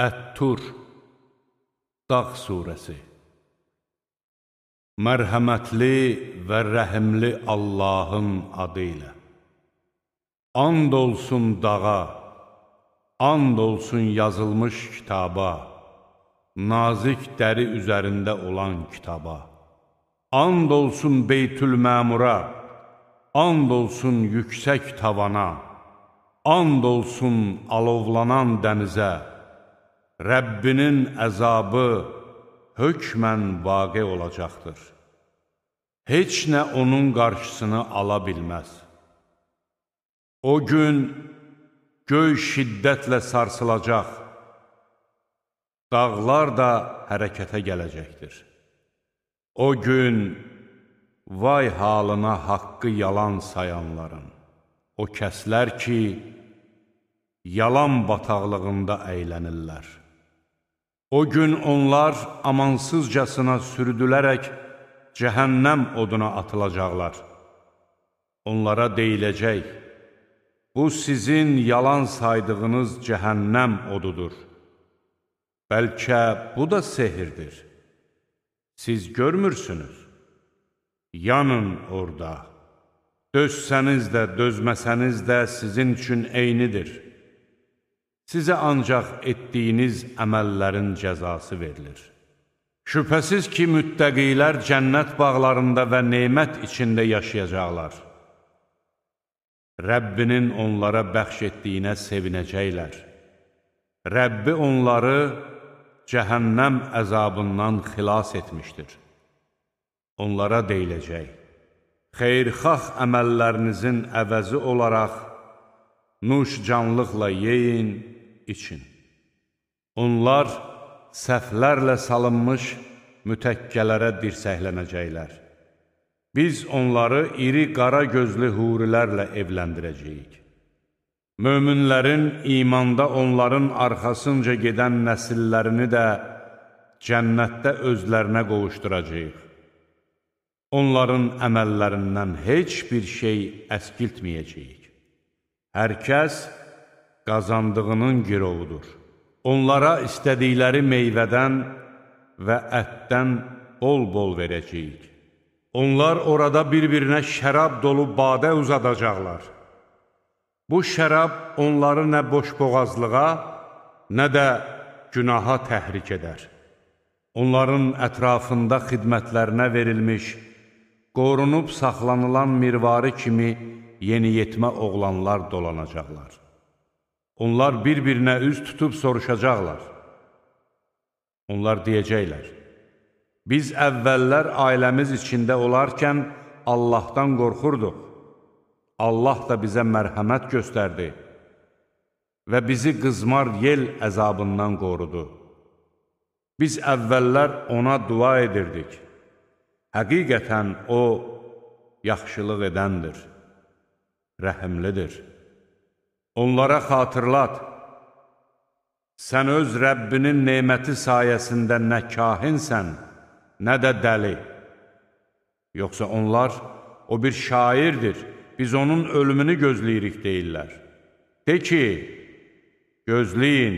Ət-Tur Dağ Suresi Mərhəmətli və rəhimli Allahın adı ilə And olsun dağa, and olsun yazılmış kitaba, nazik dəri üzərində olan kitaba, and olsun Beytül Məmura, and olsun yüksək tavana, and olsun alovlanan dənizə, Rəbbinin əzabı hökmən vaqe olacaqdır. Heç nə onun qarşısını ala bilməz. O gün göy şiddətlə sarsılacaq, dağlar da hərəkətə gələcəkdir. O gün vay halına haqqı yalan sayanların, o kəslər ki, yalan bataqlığında əylənirlər. O gün onlar amansızcasına sürüdülərək cəhənnəm oduna atılacaqlar. Onlara deyiləcək, bu sizin yalan saydığınız cəhənnəm odudur. Bəlkə bu da sehirdir. Siz görmürsünüz. Yanın orada. Dözsəniz də, dözməsəniz də sizin üçün eynidir.'' Sizə ancaq etdiyiniz əməllərin cəzası verilir. Şübhəsiz ki, müttəqilər cənnət bağlarında və neymət içində yaşayacaqlar. Rəbbinin onlara bəxş etdiyinə sevinəcəklər. Rəbbi onları cəhənnəm əzabından xilas etmişdir. Onlara deyiləcək, xeyrxax əməllərinizin əvəzi olaraq nuş canlıqla yeyin, için. Onlar səhvlərlə salınmış mütəkkələrə dirsəklənəcəklər. Biz onları iri qara gözlü hurilərlə evləndirəcəyik. Möminlərin imanda onların arxasınca gedən nəsillərini də cənnətdə özlərinə qovuşduracaq. Onların əməllərindən heç bir şey əskiltməyəcəyik. Hər kəs, qazandığının girovudur. Onlara istədikləri meyvədən və ətdən bol-bol verəcəyik. Onlar orada bir-birinə şərab dolu badə uzadacaqlar. Bu şərab onları nə boşboğazlığa, nə də günaha təhrik edər. Onların ətrafında xidmətlərinə verilmiş, qorunub saxlanılan mirvari kimi yeniyetmə oğlanlar dolanacaqlar. Onlar bir-birinə üz tutub soruşacaqlar. Onlar deyəcəklər, biz əvvəllər ailəmiz içində olarkən Allahdan qorxurduq. Allah da bizə mərhəmət göstərdi və bizi qızmar yel əzabından qorudu. Biz əvvəllər ona dua edirdik. Həqiqətən o, yaxşılıq edəndir, rəhimlidir. Onlara xatırlat, sən öz Rəbbinin neyməti sayəsində nə kahinsən, nə də dəli. Yoxsa onlar, o bir şairdir, biz onun ölümünü gözləyirik deyirlər. De ki, gözləyin,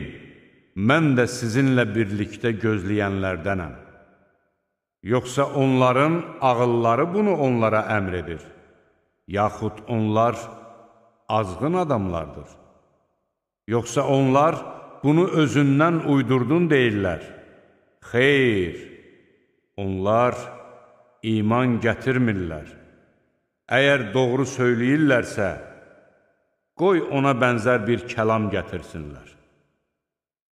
mən də sizinlə birlikdə gözləyənlərdənəm. Yoxsa onların ağılları bunu onlara əmr edir, yaxud onlar, azğın adamlardır. Yoxsa onlar bunu özündən uydurdun deyirlər. Xeyr, onlar iman gətirmirlər. Əgər doğru söyləyirlərsə, qoy ona bənzər bir kəlam gətirsinlər.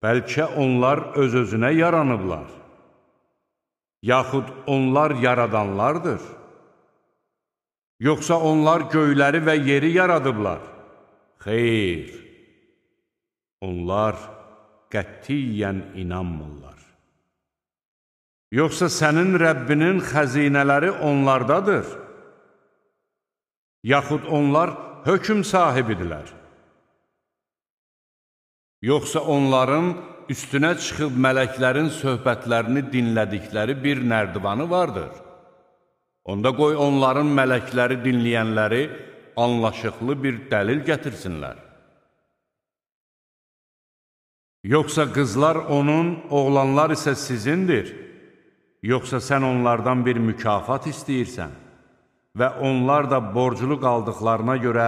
Bəlkə onlar öz-özünə yaranıblar, yaxud onlar yaradanlardır. Yoxsa onlar göyləri və yeri yaradıblar? Xeyr, onlar qətiyyən inanmırlar. Yoxsa sənin Rəbbinin xəzinələri onlardadır? Yaxud onlar hökm sahibidirlər? Yoxsa onların üstünə çıxıb mələklərin söhbətlərini dinlədikləri bir nərdivanı vardır? Onda qoy onların mələkləri dinləyənləri anlaşıqlı bir dəlil gətirsinlər. Yoxsa qızlar onun, oğlanlar isə sizindir. Yoxsa sən onlardan bir mükafat istəyirsən və onlar da borclu qaldıqlarına görə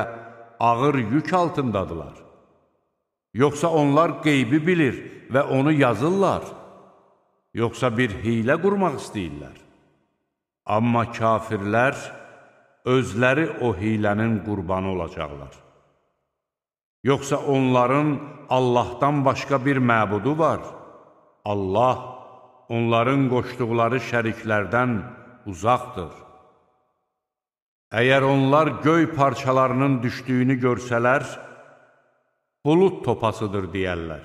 ağır yük altındadılar. Yoxsa onlar qeybi bilir və onu yazırlar. Yoxsa bir hiylə qurmaq istəyirlər. Amma kafirlər özləri o hilənin qurbanı olacaqlar. Yoxsa onların Allahdan başqa bir məbudu var. Allah onların qoşduqları şəriklərdən uzaqdır. Əgər onlar göy parçalarının düşdüyünü görsələr, bulut topasıdır deyərlər.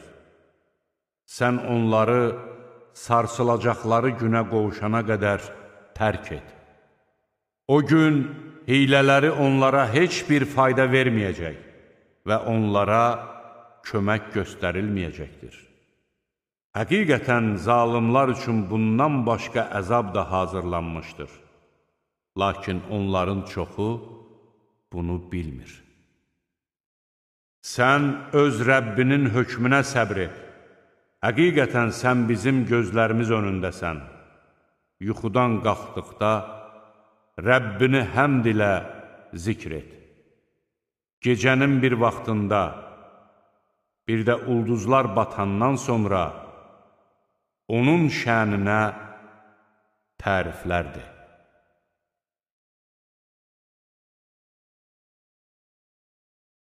Sən onları sarsılacaqları günə qovuşana qədər tərk et. O gün hilələri onlara heç bir fayda verməyəcək və onlara kömək göstərilməyəcəkdir. Həqiqətən zalimlar üçün bundan başqa əzab da hazırlanmışdır. Lakin onların çoxu bunu bilmir. Sən öz Rəbbinin hökmünə səbr et. Həqiqətən sən bizim gözlərimiz önündəsən yuxudan qalxdıqda Rəbbini həmd ilə zikr et. Gecənin bir vaxtında, bir də ulduzlar batandan sonra onun şəninə təriflərdir.